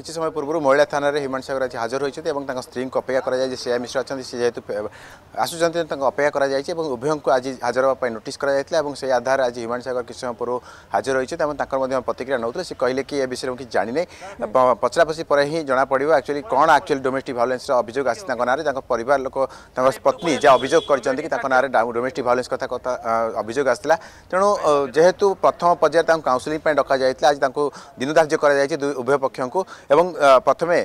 কিছু সময় পূর্বৰ মহলিয়া থানাত হেমন সাগৰ আজি হাজিৰ হৈছে আৰু তাৰ সঙ্গীৰ অপায় কৰা যায় যে সেই আ মিস্টার আছেন সেই হেতু আছো আছেন তাৰ অপায় কৰা যায় আৰু উভয়ক আজি হাজিৰ হ'বাৰ বাবে নোটিচ কৰা হৈছিল আৰু সেই আধাৰ আজি হেমন সাগৰ কি সময় পূৰো হাজিৰ হৈছে তেন মান তাৰ মদ্যে প্ৰতিক্ৰিয়া নহ'লে সেই ক'ইলে কি এই বিষয়টো কি জানি নাই পচৰা পছি পৰাইহে জনা পঢ়িবো একচুৱালি কোন একচুৱালি ডমেষ্টিক ভায়ələেন্সৰ অভিযোগ আছে তাৰ নারে তাৰ পৰিৱাৰ লোক তাৰ পত্নী যে অভিযোগ কৰি আছে যে তাৰ নারে ডমেষ্টিক ভায়ələেন্স কথা কথা অভিযোগ আছিল তেওঁ যে হেতু প্ৰথম পৰ্যায়ত কাউন্সেলিং পই ৰখা যায়ে আজি তাকো দিন দৰ্য কৰা যায়ে দুই উভয় পক্ষক এবং প্রথমে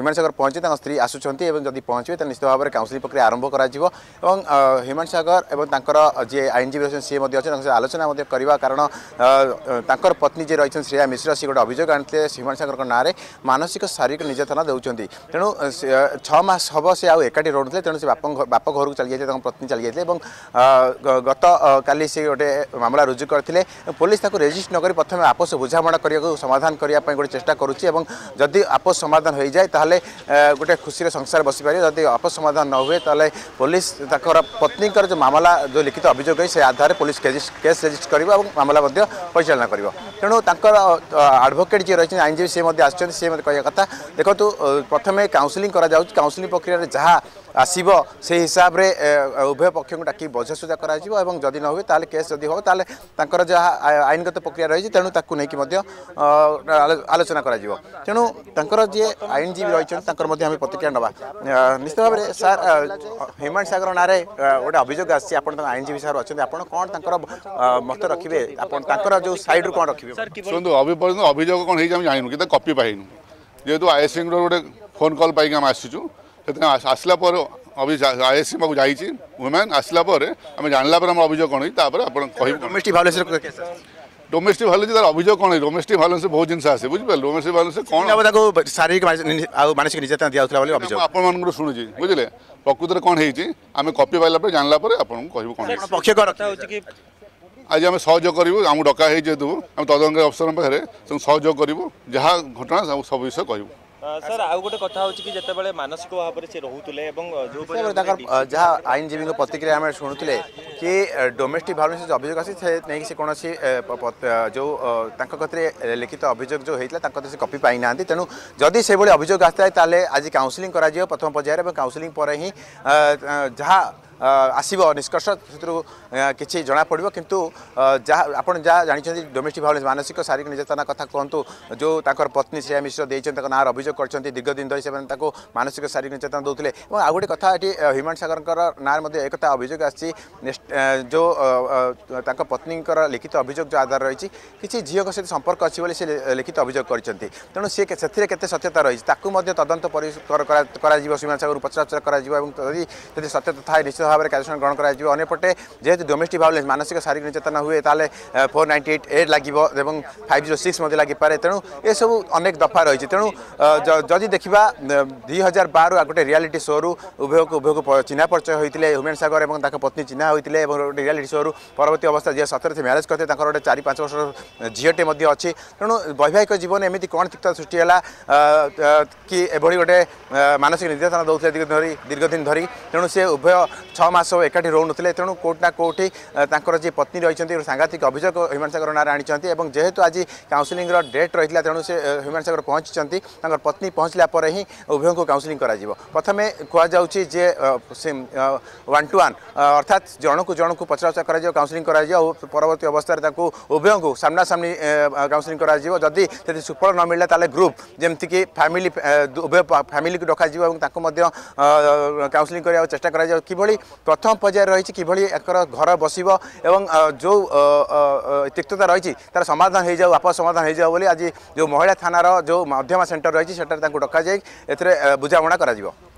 হিমাংশাগর পৌঁছে তাঁর স্ত্রী আসুচার এবং যদি পৌঁছবে তাহলে নিশ্চিত ভাবে কাউন্সিলিং প্রক্রিয়া আরম্ভ করা এবং হিমাংশাগর এবং তাঁর যে আইনজীবী রয়েছেন সি অনেক আলোচনা করা কারণ তাঁর পত্নী যে রয়েছেন শ্রেয়া মিশ্র সে গোটে অভিযোগ আনিলে হিমাংশাগর নাঁরে মানসিক শারীরিক নির্যাতনা দেওয়া তেণু ছ মাস হব সে আউ একাঠি রহুলে তেণু সে বাপ বাপ ঘরক চাল যাই তাঁর পত্নী চাল যাই এবং গত কালি সে গোটে মামলা রুজু করে পুলিশ তাকে রেজিষ্ট নকি প্রথমে আপোষ বুঝামণা করা সমাধান করা গোটে চেষ্টা করুছি এবং এবং যদি আপোষ সমাধান হয়ে যায় তাহলে গোটে খুশিরে সংসার বসিপারে যদি আপোষ সমাধান ন হুয়ে তাহলে পুলিশ তাঁর পত্নীকর যে মামলা যে লিখিত অভিযোগ হয়ে সে আধারে পুলিশ কেস রেজিস্ট করব এবং মামলা মধ্যে পরিচালনা করব তেণু তাঁর আডভোকেট যে রয়েছেন আইনজীবী সে মধ্যে আসছেন সে কথা কথা দেখন্তু প্রথমে কাউন্সেলিং করা যাচ্ছে কাউন্সেলিং প্রক্রিয়ার যাহা আসব সেই হিসাবে উভয় পক্ষকে ডাকি বুঝাসুঝা করা এবং যদি ন হুয়ে তাহলে কেস যদি হোক তাহলে তাঁর যা আইনগত প্রক্রিয়া রয়েছে তেমন তাকে নেই আলোচনা করা ତେଣୁ ତାଙ୍କର ଯିଏ ଆଇନଜୀବୀ ରହିଛନ୍ତି ତାଙ୍କର ମଧ୍ୟ ଆମେ ପ୍ରତିକ୍ରିୟା ନେବା ନିଶ୍ଚିତ ଭାବରେ ସାର୍ ହ୍ୟୁମାନ ସାଗର ନାଁରେ ଗୋଟେ ଅଭିଯୋଗ ଆସିଛି ଆପଣ ତାଙ୍କ ଆଇନଜୀବୀ ସାର୍ ଅଛନ୍ତି ଆପଣ କ'ଣ ତାଙ୍କର ମତ ରଖିବେ ଆପଣ ତାଙ୍କର ଯେଉଁ ସାଇଡ଼୍ରୁ କ'ଣ ରଖିବେ ଶୁଣନ୍ତୁ ଅଭିଯୋଗ ଅଭିଯୋଗ କ'ଣ ହେଇଛି ଆମେ ଜାଣିନୁ କିନ୍ତୁ କପି ପାଇନୁ ଯେହେତୁ ଆଇଏସ୍ସିଙ୍କର ଗୋଟେ ଫୋନ୍ କଲ୍ ପାଇକି ଆମେ ଆସିଛୁ ସେଥିପାଇଁ ଆସିଲା ପରେ আইএসসি বাবু যাইছি ওমেন আসলা পরে আমি জানলা পরে আমার অভিযোগ করি তারপরে আপনার কহিব কমিটি ভালো ডোমেষ্টিক ভায়োলেন্স তার অভিযোগ কোণ ডোমেষ্টিক ভায়োলেন্স বহু জিনিস আসে বুঝিপারে ডোমেষ্টিক ভায়োলেন্স কোণ তাকে শারীরিক মানসিক নির্যাতনা দিয়া হচ্ছিল বলে অভিযোগ আপনার শুনেছি বুঝলে প্রকৃতরে কোণ হয়েছে আমি কপি পাইলা পরে জানলা পরে আপনার কহবু কোণ পক্ষে কর আজ আমি সহযোগ করবু আমি ডকা হয়ে যেহেতু আমি তদন্তকারী অফিসর পাখে সহযোগ করবু যা ঘটনা সব বিষয়ে কহবু স্যার আউ গোটে কথা হচ্ছে কি ଯେତେବେଳେ মানসিক ভাবে সে রহুতলে এবং যে যা ଯାହା প্রতিক্রিয়া আমরা ଆମେ କି ଡୋମେଷ୍ଟିକ୍ ଭାଓଲେନ୍ସ ଯେଉଁ ଅଭିଯୋଗ ଆସି ସେ ନେଇକି ସେ କୌଣସି ଯେଉଁ ତାଙ୍କ କତିରେ ଲିଖିତ ଅଭିଯୋଗ ଯେଉଁ ହୋଇଥିଲା ତାଙ୍କ କତିରେ ସେ କପି ପାଇନାହାନ୍ତି ତେଣୁ ଯଦି ସେଭଳି ଅଭିଯୋଗ ଆସିଥାଏ ତାହେଲେ ଆଜି କାଉନ୍ସିଲିଂ କରାଯିବ ପ୍ରଥମ ପର୍ଯ୍ୟାୟରେ ଏବଂ କାଉନ୍ସିଲିଂ ପରେ ହିଁ ଯାହା आसकर्षि जना पडि कति डोमेस्टिक भाइलेन्स मानसिक शारीरिक निर् कि जो तर पत्नी श्रेया मिश्र न दीर्घदिन धरि मानसिक शारीरिक निर् आउँछ कथा यी ह्युमाण सगरको नसी जो पत्नी पत्नीको लिखित अभियोग जो आधार रहेछ झिउको सहित सम्पर्क से लिखित अभियोग गरिन्छ तेते सत्यता रु तदि सीमा सागर पचराचरा सत्यता थाहा निश्चित ভাবে কার্যানুষ্ঠান গ্রহণ করা অন্যপটে যেহেতু ডোমেস্টিক ভায়োলেন্স মানসিক শারীরিক নির্যাতনা হুয়ে তাহলে ফোর নাইনটি এইট এড লাগিব এবং ফাইভ জিরো সিক্স মধ্যে লাগিপারে তেণু এসব অনেক দফা রয়েছে তেণু যদি দেখা দুই হাজার বার গোটে রিয়ালিটি শোরু উভয়কে উভয়কে চিহ্না পরিচয় হয়েছিল হুমেন সাগর এবং তাঁর পত্নী চিহ্না হয়েছিল এবং গোটে রিয়ালিটি শোরু পরবর্তী অবস্থা যে সতেরতে ম্যারেজ করতে তাঁর গোটে চারি পাঁচ বর্ষর ঝিওটে মধ্যে অছি তেণু বৈবাহিক জীবন এমিতি কণ তিক্ত সৃষ্টি হল কি এভাবে গোটে মানসিক নির্যাতনা দৌলে দীর্ঘদিন ধরি তেণু সে উভয় ছ ମାସ ଏକାଠି ରହୁନଥିଲେ ତେଣୁ କୋର୍ଟ ନା କୋଉଠି ତାଙ୍କର ଯିଏ ପତ୍ନୀ ରହିଛନ୍ତି ସାଂଘାତିକ ଅଭିଯୋଗ ହ୍ୟୁମାନ ସାଗର ନାଁରେ ଆଣିଛନ୍ତି ଏବଂ ଯେହେତୁ ଆଜି କାଉନ୍ସିଲିଂର ଡେଟ୍ ରହିଥିଲା ତେଣୁ ସେ ହ୍ୟୁମାନ ସାଗର ପହଞ୍ଚିଛନ୍ତି ତାଙ୍କର ପତ୍ନୀ ପହଞ୍ଚିଲା ପରେ ହିଁ ଉଭୟଙ୍କୁ କାଉନ୍ସିଲିଂ କରାଯିବ ପ୍ରଥମେ କୁହାଯାଉଛି ଯେ ୱାନ୍ ଟୁ ୱାନ୍ ଅର୍ଥାତ୍ ଜଣକୁ ଜଣକୁ ପଚରାଉଚରା କରାଯିବ କାଉନ୍ସିଲିଂ କରାଯିବ ଆଉ ପରବର୍ତ୍ତୀ ଅବସ୍ଥାରେ ତାଙ୍କୁ ଉଭୟଙ୍କୁ ସାମ୍ନାସାମ୍ନି କାଉନ୍ସିଲିଂ କରାଯିବ ଯଦି ଯଦି ସୁଫଳ ନ ମିଳିଲା ତାହେଲେ ଗ୍ରୁପ୍ ଯେମିତିକି ଫ୍ୟାମିଲି ଉଭୟ ଫ୍ୟାମିଲିକୁ ଡକାଯିବ ଏବଂ ତାଙ୍କୁ ମଧ୍ୟ କାଉନ୍ସିଲିଂ କରିବାକୁ ଚେଷ୍ଟା କରାଯିବ କିଭଳି ପ୍ରଥମ ପର୍ଯ୍ୟାୟରେ ରହିଛି କିଭଳି ଏକର ଘର ବସିବ ଏବଂ ଯେଉଁ ତିକ୍ତତା ରହିଛି ତା'ର ସମାଧାନ ହୋଇଯାଉ ଆପ ସମାଧାନ ହୋଇଯାଉ ବୋଲି ଆଜି ଯେଉଁ ମହିଳା ଥାନାର ଯେଉଁ ମଧ୍ୟମା ସେଣ୍ଟର ରହିଛି ସେଠାରେ ତାଙ୍କୁ ଡକାଯାଇ ଏଥିରେ ବୁଝାମଣା କରାଯିବ